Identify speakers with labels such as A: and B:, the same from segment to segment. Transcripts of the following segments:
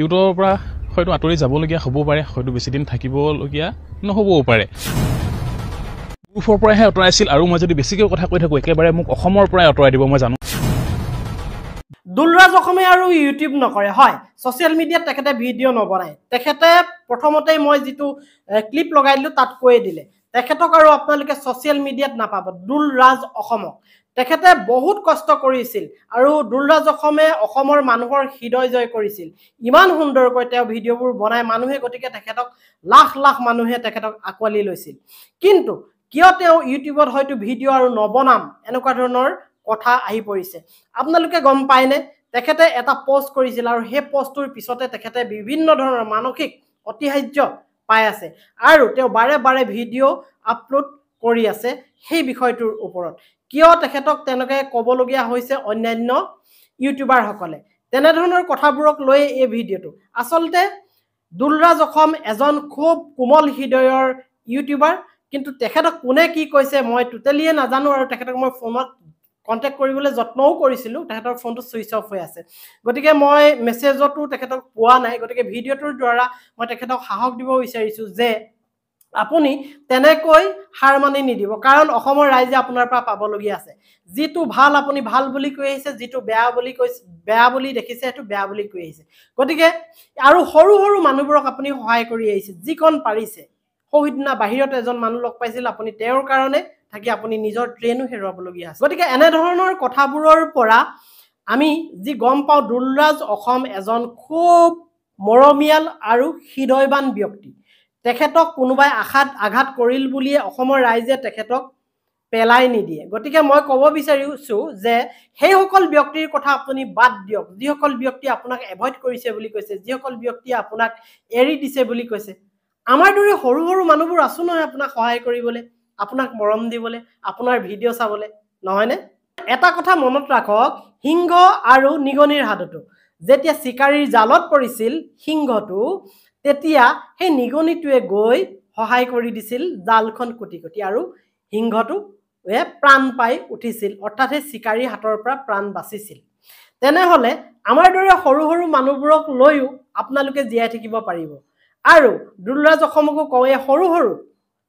A: ইউটিউবৰ পৰা হয়তো আঁতৰি যাবলগীয়া হ'বও পাৰে হয়তো বেছিদিন থাকিবলগীয়া নহ'বও পাৰে গ্ৰুফৰ পৰাহে আঁতৰাইছিল আৰু মই যদি বেছিকৈ কথা কৈ থাকোঁ একেবাৰে মোক অসমৰ পৰাই আঁতৰাই দিব মই জানো দুলৰাজ অসমে আৰু ইউটিউব নকৰে হয় ছ'চিয়েল মিডিয়াত তেখেতে ভিডিঅ' নবনায় তেখেতে প্ৰথমতে মই যিটো ক্লিপ লগাই দিলোঁ তাত কৈয়ে দিলে তেখেতক আৰু আপোনালোকে ছ'চিয়েল মিডিয়াত নাপাব দুলৰাজ অসমক তেখেতে বহুত কষ্ট কৰিছিল আৰু দুলৰাজ অসমে অসমৰ মানুহৰ হৃদয় জয় কৰিছিল ইমান সুন্দৰকৈ তেওঁ ভিডিঅ'বোৰ বনাই মানুহে গতিকে তেখেতক লাখ লাখ মানুহে তেখেতক আঁকোৱালি লৈছিল কিন্তু কিয় তেওঁ ইউটিউবত হয়তো ভিডিঅ' আৰু নবনাম এনেকুৱা ধৰণৰ কথা আহি পৰিছে আপোনালোকে গম পায়নে তেখেতে এটা পষ্ট কৰিছিল আৰু সেই পষ্টটোৰ পিছতে তেখেতে বিভিন্ন ধৰণৰ মানসিক অতিহাৰ্য পাই আছে আৰু তেওঁ বাৰে বাৰে ভিডিঅ' আপলোড কৰি আছে সেই বিষয়টোৰ ওপৰত কিয় তেখেতক তেওঁলোকে ক'বলগীয়া হৈছে অন্যান্য ইউটিউবাৰসকলে তেনেধৰণৰ কথাবোৰক লৈ এই ভিডিঅ'টো আচলতে দুলৰাজ অসম এজন খুব কোমল হৃদয়ৰ ইউটিউবাৰ কিন্তু তেখেতক কোনে কি কৈছে মই টোটেলিয়ে নাজানো আৰু তেখেতক মই ফোনত কণ্টেক্ট কৰিবলৈ যত্নও কৰিছিলোঁ তেখেতৰ ফোনটো ছুইচ অফ হৈ আছে গতিকে মই মেছেজতো তেখেতক পোৱা নাই গতিকে ভিডিঅ'টোৰ দ্বাৰা মই তেখেতক সাহস দিব বিচাৰিছোঁ যে আপুনি তেনেকৈ হাৰ মানি নিদিব কাৰণ অসমৰ ৰাইজে আপোনাৰ পৰা পাবলগীয়া আছে যিটো ভাল আপুনি ভাল বুলি কৈ আহিছে যিটো বেয়া বুলি কৈ বেয়া বুলি দেখিছে সেইটো বেয়া বুলি কৈ আহিছে গতিকে আৰু সৰু সৰু মানুহবোৰক আপুনি সহায় কৰি আহিছে যিকণ পাৰিছে সৌ সিদিনা বাহিৰত এজন মানুহ লগ পাইছিল আপুনি তেওঁৰ কাৰণে থাকি আপুনি নিজৰ ট্ৰেইনো হেৰুৱাবলগীয়া আছে গতিকে এনেধৰণৰ কথাবোৰৰ পৰা আমি যি গম পাওঁ দুলৰাজ অসম এজন খুব মৰমীয়াল আৰু হৃদয়বান ব্যক্তি তেখেতক কোনোবাই আঘাত আঘাত কৰিল বুলিয়ে অসমৰ ৰাইজে তেখেতক পেলাই নিদিয়ে গতিকে মই ক'ব বিচাৰিছোঁ যে সেইসকল ব্যক্তিৰ কথা আপুনি বাদ দিয়ক যিসকল ব্যক্তিয়ে আপোনাক এভইড কৰিছে বুলি কৈছে যিসকল ব্যক্তিয়ে আপোনাক এৰি দিছে বুলি কৈছে আমাৰ দৰে সৰু সৰু মানুহবোৰ আছোঁ নহয় আপোনাক সহায় কৰিবলৈ আপোনাক মৰম দিবলৈ আপোনাৰ ভিডিঅ' চাবলৈ নহয়নে এটা কথা মনত ৰাখক সিংহ আৰু নিগনিৰ হাততো যেতিয়া চিকাৰীৰ জালত পৰিছিল সিংহটো তেতিয়া সেই নিগনিটোৱে গৈ সহায় কৰি দিছিল জালখন কুটি কুটি আৰু সিংহটো প্ৰাণ পাই উঠিছিল অৰ্থাৎ সেই চিকাৰীৰ হাতৰ পৰা প্ৰাণ বাচিছিল তেনেহ'লে আমাৰ দৰে সৰু সৰু মানুহবোৰক লৈও আপোনালোকে জীয়াই থাকিব পাৰিব আৰু দুলৰাজ অসমকো কওঁ এই সৰু সৰু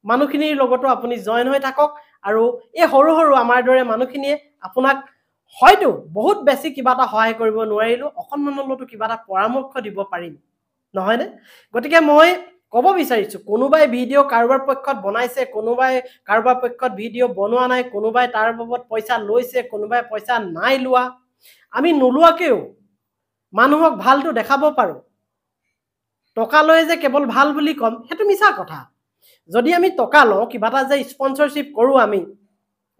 A: মানুহখিনিৰ লগতো আপুনি জইন হৈ থাকক আৰু এই সৰু সৰু আমাৰ দৰে মানুহখিনিয়ে আপোনাক হয়তো বহুত বেছি কিবা এটা সহায় কৰিব নোৱাৰিলোঁ অকণমান হ'লেওতো কিবা এটা পৰামৰ্শ দিব পাৰিম নহয়নে গতিকে মই ক'ব বিচাৰিছোঁ কোনোবাই ভিডিঅ' কাৰোবাৰ পক্ষত বনাইছে কোনোবাই কাৰোবাৰ পক্ষত ভিডিঅ' বনোৱা নাই কোনোবাই তাৰ বাবদ পইচা লৈছে কোনোবাই পইচা নাই লোৱা আমি নোলোৱাকেও মানুহক ভালটো দেখাব পাৰোঁ টকা লৈ যে কেৱল ভাল বুলি ক'ম সেইটো মিছা কথা যদি আমি টকা লওঁ কিবা এটা যে স্পনচৰশ্বিপ কৰোঁ আমি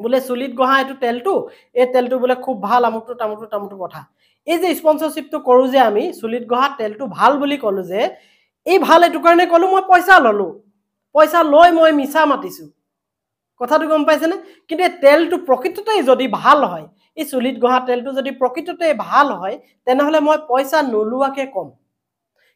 A: বোলে চুলিত গঢ়া এইটো তেলটো এই তেলটো বোলে খুব ভাল আমুকটো তামুকটো তামুকটো কথা এই যে স্পনচৰশ্বিপটো কৰোঁ যে আমি চুলিত গঢ়া তেলটো ভাল বুলি ক'লোঁ যে এই ভাল এইটো কাৰণে ক'লোঁ মই পইচা ল'লোঁ পইচা লৈ মই মিছা মাতিছোঁ কথাটো গম পাইছেনে কিন্তু এই তেলটো প্ৰকৃততেই যদি ভাল হয় এই চুলিত গঢ়া তেলটো যদি প্ৰকৃততে ভাল হয় তেনেহ'লে মই পইচা নোলোৱাকৈ ক'ম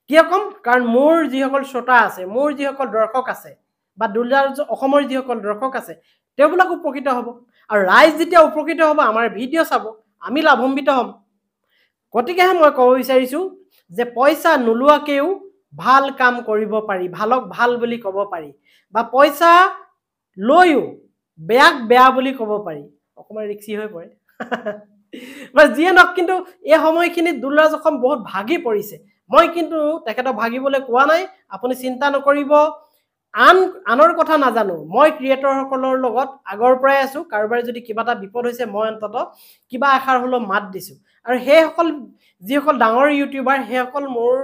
A: কিয় ক'ম কাৰণ মোৰ যিসকল শ্ৰোতা আছে মোৰ যিসকল দৰ্শক আছে বা দুৰ্জাৰ অসমৰ যিসকল দৰ্শক আছে তেওঁবিলাক উপকৃত হ'ব আৰু ৰাইজ যেতিয়া উপকৃত হ'ব আমাৰ ভিডিঅ' চাব আমি লাভান্বিত হ'ম গতিকেহে মই ক'ব বিচাৰিছোঁ যে পইচা নোলোৱাকেও ভাল কাম কৰিব পাৰি ভালক ভাল বুলি ক'ব পাৰি বা পইচা লৈও বেয়াক বেয়া বুলি ক'ব পাৰি অকণমান ৰিক্সি হৈ পৰে বা যিয়ে নহওক কিন্তু এই সময়খিনিত দুলৰাজ অসম বহুত ভাগি পৰিছে মই কিন্তু তেখেতক ভাগিবলৈ কোৱা নাই আপুনি চিন্তা নকৰিব আন আনৰ কথা নাজানো মই ক্ৰিয়েটৰসকলৰ লগত আগৰ পৰাই আছোঁ কাৰোবাৰ যদি কিবা এটা বিপদ হৈছে মই অন্তত কিবা আশাৰ হ'লেও মাত দিছোঁ আৰু সেইসকল যিসকল ডাঙৰ ইউটিউবাৰ সেইসকল মোৰ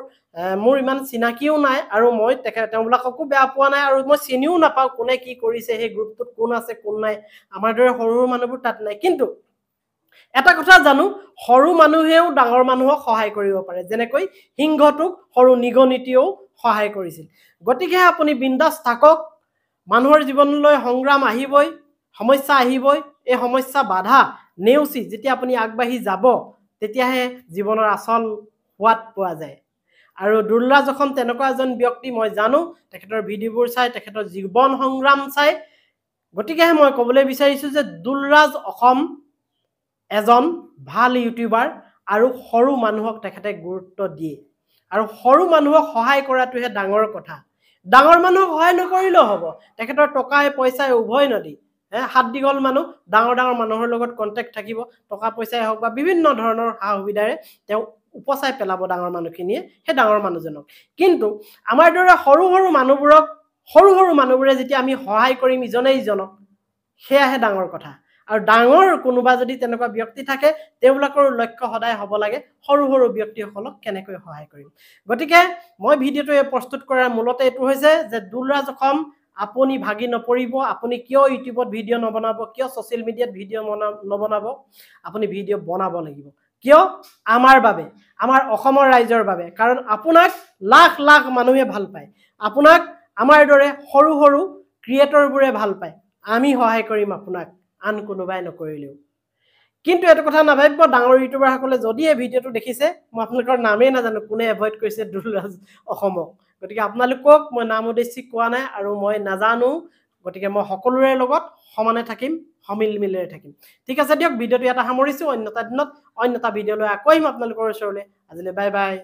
A: মোৰ ইমান চিনাকিও নাই আৰু মই তেখেত তেওঁবিলাককো বেয়া পোৱা নাই আৰু মই চিনিও নাপাওঁ কোনে কি কৰিছে সেই গ্ৰুপটোত কোন আছে কোন নাই আমাৰ দৰে সৰু সৰু মানুহবোৰ তাত নাই কিন্তু এটা কথা জানো সৰু মানুহেও ডাঙৰ মানুহক সহায় কৰিব পাৰে যেনেকৈ সিংহটোক সৰু নিগনিটিয়েও সহায় কৰিছিল গতিকে আপুনি বিন্দাস থাকক মানুহৰ জীৱনলৈ সংগ্ৰাম আহিবই সমস্যা আহিবই এই সমস্যা বাধা নেওচি যেতিয়া আপুনি আগবাঢ়ি যাব তেতিয়াহে জীৱনৰ আচল সোৱাদ পোৱা যায় আৰু দুৰ্লাজ অসম তেনেকুৱা এজন ব্যক্তি মই জানো তেখেতৰ ভিডিঅ'বোৰ চাই তেখেতৰ জীৱন সংগ্ৰাম চাই গতিকেহে মই ক'বলৈ বিচাৰিছোঁ যে দুৰ্লাজ অসম এজন ভাল ইউটিউবাৰ আৰু সৰু মানুহক তেখেতে গুৰুত্ব দিয়ে আৰু সৰু মানুহক সহায় কৰাটোহে ডাঙৰ কথা ডাঙৰ মানুহক সহায় নকৰিলেও হ'ব তেখেতৰ টকাই পইচাই উভয় নদী হে হাত দীঘল মানুহ ডাঙৰ ডাঙৰ মানুহৰ লগত কণ্টেক্ট থাকিব টকা পইচাই হওক বা বিভিন্ন ধৰণৰ সা সুবিধাৰে তেওঁ উপচাই পেলাব ডাঙৰ মানুহখিনিয়ে সেই ডাঙৰ মানুহজনক কিন্তু আমাৰ দৰে সৰু সৰু মানুহবোৰক সৰু সৰু মানুহবোৰে যেতিয়া আমি সহায় কৰিম ইজনে ইজনক সেয়াহে ডাঙৰ কথা আৰু ডাঙৰ কোনোবা যদি তেনেকুৱা ব্যক্তি থাকে তেওঁবিলাকৰ লক্ষ্য সদায় হ'ব লাগে সৰু সৰু ব্যক্তিসকলক কেনেকৈ সহায় কৰিম গতিকে মই ভিডিঅ'টো প্ৰস্তুত কৰাৰ মূলতে এইটো হৈছে যে দুলৰাজ অসম আপুনি ভাগি নপৰিব আপুনি কিয় ইউটিউবত ভিডিঅ' নবনাব কিয় ছ'চিয়েল মিডিয়াত ভিডিঅ' বনাব নবনাব আপুনি ভিডিঅ' বনাব লাগিব কিয় আমাৰ বাবে আমাৰ অসমৰ ৰাইজৰ বাবে কাৰণ আপোনাক লাখ লাখ মানুহে ভাল পায় আপোনাক আমাৰ দৰে সৰু সৰু ক্ৰিয়েটৰবোৰে ভাল পায় আমি সহায় কৰিম আপোনাক আন কোনোবাই নকৰিলেও কিন্তু এইটো কথা নাভাবিব ডাঙৰ ইউটিউবাৰসকলে যদিহে ভিডিঅ'টো দেখিছে মই আপোনালোকৰ নামেই নাজানো কোনে এভইড কৰিছে দুলৰাজ অসমক গতিকে আপোনালোকক মই নাম উদ্দেশ্যি কোৱা নাই আৰু মই নাজানো গতিকে মই সকলোৰে লগত সমানে থাকিম সমিল মিলেৰে থাকিম ঠিক আছে দিয়ক ভিডিঅ'টো ইয়াতে সামৰিছোঁ অন্য এটা দিনত অন্য এটা ভিডিঅ' লৈ আকৌ আহিম আপোনালোকৰ ওচৰলৈ আজিলৈ বাই বাই